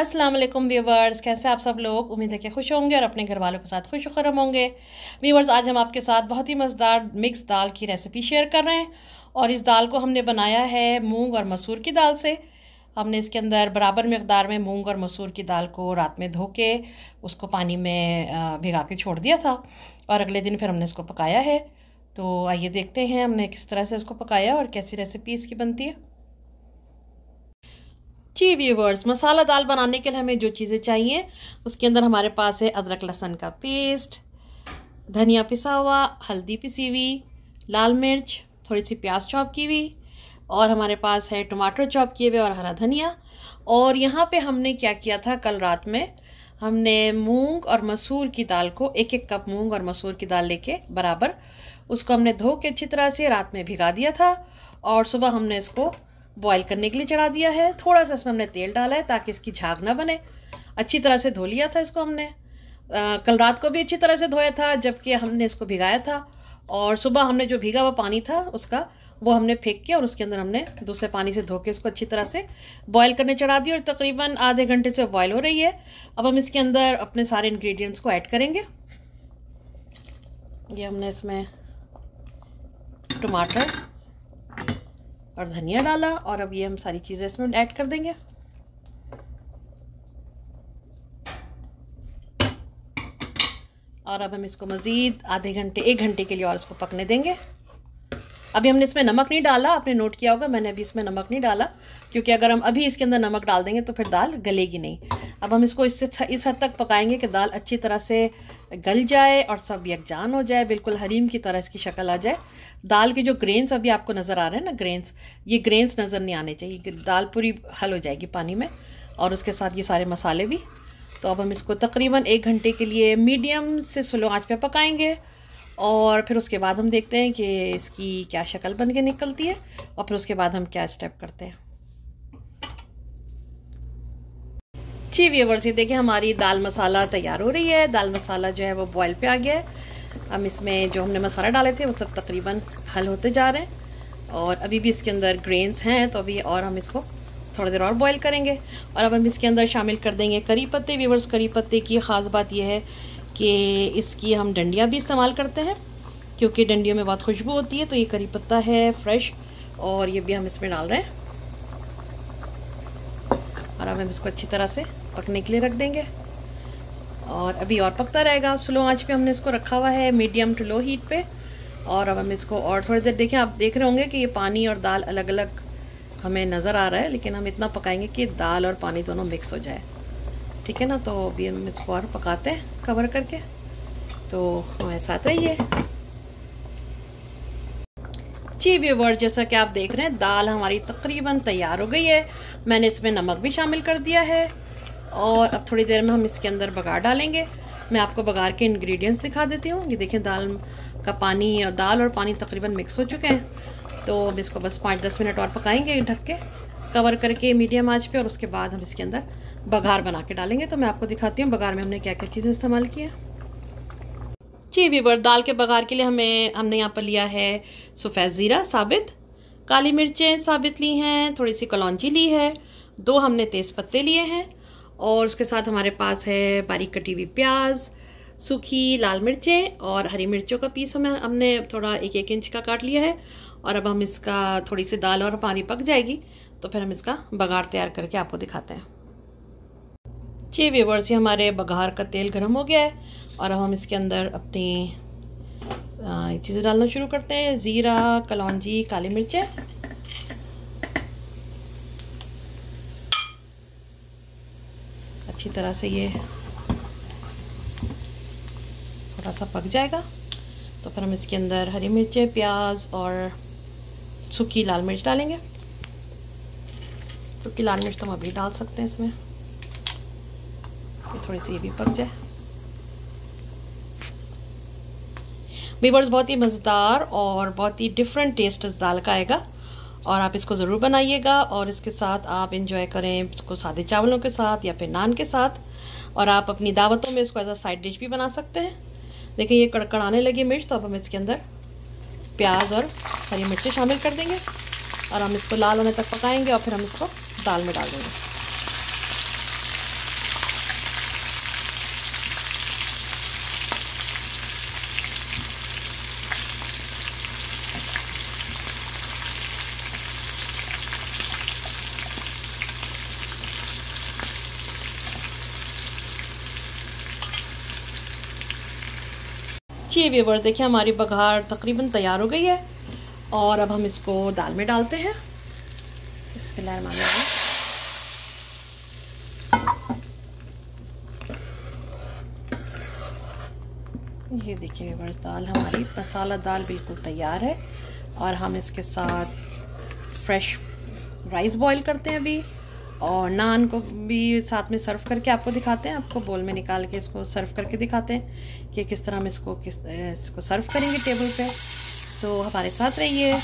अस्सलाम वालेकुम व्यूवर्स कैसे आप सब लोग उम्मीद है कि खुश होंगे और अपने घर वालों के साथ खुश खरम होंगे व्यूवर्स आज हम आपके साथ बहुत ही मज़ेदार मिक्स दाल की रेसिपी शेयर कर रहे हैं और इस दाल को हमने बनाया है मूंग और मसूर की दाल से हमने इसके अंदर बराबर मकदार में मूंग और मसूर की दाल को रात में धो के उसको पानी में भिगा के छोड़ दिया था और अगले दिन फिर हमने इसको पकाया है तो आइए देखते हैं हमने किस तरह से इसको पकाया और कैसी रेसिपी इसकी बनती है जी व्यूवर्स मसाला दाल बनाने के लिए हमें जो चीज़ें चाहिए उसके अंदर हमारे पास है अदरक लहसन का पेस्ट धनिया पिसा हुआ हल्दी पिसी हुई लाल मिर्च थोड़ी सी प्याज चॉप की हुई और हमारे पास है टमाटर चॉप किए हुए और हरा धनिया और यहाँ पे हमने क्या किया था कल रात में हमने मूंग और मसूर की दाल को एक एक कप मूंग और मसूर की दाल लेके बराबर उसको हमने धो के अच्छी तरह से रात में भिगा दिया था और सुबह हमने इसको बॉयल करने के लिए चढ़ा दिया है थोड़ा सा इसमें हमने तेल डाला है ताकि इसकी झाग ना बने अच्छी तरह से धो लिया था इसको हमने आ, कल रात को भी अच्छी तरह से धोया था जबकि हमने इसको भिगाया था और सुबह हमने जो भीगा हुआ पानी था उसका वो हमने फेंक के और उसके अंदर हमने दूसरे पानी से धो के उसको अच्छी तरह से बॉयल करने चढ़ा दिया और तकरीबन आधे घंटे से बॉयल हो रही है अब हम इसके अंदर अपने सारे इन्ग्रीडियंट्स को ऐड करेंगे ये हमने इसमें टमाटर और धनिया डाला और अब ये हम सारी चीज़ें इसमें ऐड कर देंगे और अब हम इसको मज़ीद आधे घंटे एक घंटे के लिए और इसको पकने देंगे अभी हमने इसमें नमक नहीं डाला आपने नोट किया होगा मैंने अभी इसमें नमक नहीं डाला क्योंकि अगर हम अभी इसके अंदर नमक डाल देंगे तो फिर दाल गलेगी नहीं अब हम इसको इससे इस हद तक पकाएंगे कि दाल अच्छी तरह से गल जाए और सब यकजान हो जाए बिल्कुल हरीम की तरह इसकी शक्ल आ जाए दाल के जो ग्रेन्स अभी आपको नज़र आ रहे हैं ना ग्रेन्स ये ग्रेन्स नज़र नहीं आने चाहिए दाल पूरी हल हो जाएगी पानी में और उसके साथ ये सारे मसाले भी तो अब हम इसको तकरीबन एक घंटे के लिए मीडियम से स्लो आँच पर पकाएँगे और फिर उसके बाद हम देखते हैं कि इसकी क्या शक्ल बन के निकलती है और फिर उसके बाद हम क्या स्टेप करते हैं जी व्यूवर्स ये देखिए हमारी दाल मसाला तैयार हो रही है दाल मसाला जो है वो बॉयल पे आ गया है हम इसमें जो हमने मसाला डाले थे वो सब तकरीबन हल होते जा रहे हैं और अभी भी इसके अंदर ग्रेन्स हैं तो अभी और हम इसको थोड़ी देर और बॉयल करेंगे और अब हम इसके अंदर शामिल कर देंगे करी पत्ते व्यूवर्स करी पत्ते की ख़ास बात यह है कि इसकी हम डंडियाँ भी इस्तेमाल करते हैं क्योंकि डंडियों में बहुत खुशबू होती है तो ये करी पत्ता है फ्रेश और ये भी हम इसमें डाल रहे हैं और अब हम इसको अच्छी तरह से पकने के लिए रख देंगे और अभी और पकता रहेगा स्लो आंच पे हमने इसको रखा हुआ है मीडियम टू लो हीट पे और अब हम इसको और थोड़ी देर देखें आप देख रहे होंगे कि ये पानी और दाल अलग अलग हमें नज़र आ रहा है लेकिन हम इतना पकाएंगे कि दाल और पानी दोनों मिक्स हो जाए ठीक है ना तो अभी हम इसको और पकाते हैं कवर करके तो हमारे साथ रहिए जी व्यूवर जैसा कि आप देख रहे हैं दाल हमारी तकरीबन तैयार हो गई है मैंने इसमें नमक भी शामिल कर दिया है और अब थोड़ी देर में हम इसके अंदर बघार डालेंगे मैं आपको बघार के इंग्रेडिएंट्स दिखा देती हूँ ये देखें दाल का पानी और दाल और पानी तकरीबन मिक्स हो चुके हैं तो हम इसको बस पाँच दस मिनट और पकाएंगे ढक के कवर करके मीडियम आँच पर और उसके बाद हम इसके अंदर बघार बना के डालेंगे तो मैं आपको दिखाती हूँ बघार में हमने क्या क्या चीज़ें इस्तेमाल की हैं जी वीवर दाल के बघार के लिए हमें हमने यहाँ पर लिया है सफ़ेद ज़ीरा साबित काली मिर्चें साबित ली हैं थोड़ी सी कलौजी ली है दो हमने तेज़ पत्ते लिए हैं और उसके साथ हमारे पास है बारीक कटी हुई प्याज सूखी लाल मिर्चें और हरी मिर्चों का पीस हमें हमने थोड़ा एक एक इंच का काट लिया है और अब हम इसका थोड़ी सी दाल और पानी पक जाएगी तो फिर हम इसका बघार तैयार करके आपको दिखाते हैं जी व्यवर्स ये हमारे बघार का तेल गर्म हो गया है और अब हम इसके अंदर अपनी चीज़ें डालना शुरू करते हैं ज़ीरा कलौजी काली मिर्चें अच्छी तरह से ये थोड़ा सा पक जाएगा तो फिर हम इसके अंदर हरी मिर्चें प्याज और सूखी लाल मिर्च डालेंगे सूखी लाल मिर्च तो हम अभी डाल सकते हैं इसमें थोड़ी सी ये भी पक जाए बीबर्स बहुत ही मज़ेदार और बहुत ही डिफरेंट टेस्ट इस दाल का आएगा और आप इसको ज़रूर बनाइएगा और इसके साथ आप इंजॉय करें इसको सादे चावलों के साथ या फिर नान के साथ और आप अपनी दावतों में इसको एज अ साइड डिश भी बना सकते हैं देखिए ये कड़कड़ाने लगी मिर्च तो अब हम इसके अंदर प्याज और हरी मिर्ची शामिल कर देंगे और हम इसको लाल होने तक पकाएंगे और फिर हम इसको दाल में डाल देंगे अच्छी है व्यवर देखिए हमारी बघार तकरीबन तैयार हो गई है और अब हम इसको दाल में डालते हैं इस लहर ये देखिए व्यवर्स दाल हमारी मसाला दाल बिल्कुल तैयार है और हम इसके साथ फ्रेश राइस बॉईल करते हैं अभी और नान को भी साथ में सर्व करके आपको दिखाते हैं आपको बोल में निकाल के इसको सर्व करके दिखाते हैं कि किस तरह हम इसको किस इसको सर्व करेंगे टेबल पे तो हमारे साथ रहिए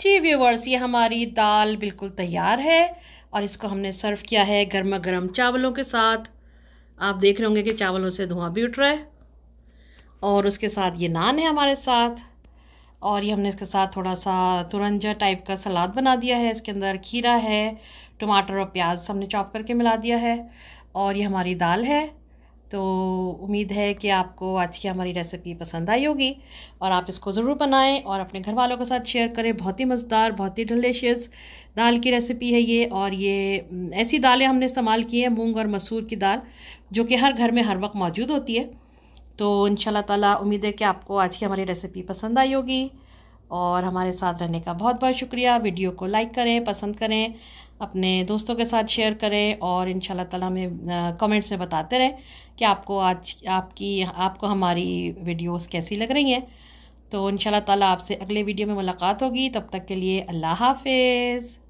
जी व्यूवर्स ये हमारी दाल बिल्कुल तैयार है और इसको हमने सर्व किया है गर्मा गर्म चावलों के साथ आप देख रहे होंगे कि चावलों से धुआं भी उठ रहा है और उसके साथ ये नान है हमारे साथ और ये हमने इसके साथ थोड़ा सा तुरंजा टाइप का सलाद बना दिया है इसके अंदर खीरा है टमाटर और प्याज हमने चॉप करके मिला दिया है और ये हमारी दाल है तो उम्मीद है कि आपको आज की हमारी रेसिपी पसंद आई होगी और आप इसको ज़रूर बनाएं और अपने घर वालों के साथ शेयर करें बहुत ही मज़ेदार बहुत ही डिलीशियस दाल की रेसिपी है ये और ये ऐसी दालें हमने इस्तेमाल की हैं मूंग और मसूर की दाल जो कि हर घर में हर वक्त मौजूद होती है तो इन ताला उम्मीद है कि आपको आज की हमारी रेसिपी पसंद आई होगी और हमारे साथ रहने का बहुत बहुत शुक्रिया वीडियो को लाइक करें पसंद करें अपने दोस्तों के साथ शेयर करें और इन तला हमें कमेंट्स में बताते रहें कि आपको आज आपकी आपको हमारी वीडियोस कैसी लग रही हैं तो इन ताला आपसे अगले वीडियो में मुलाकात होगी तब तक के लिए अल्लाह हाफिज़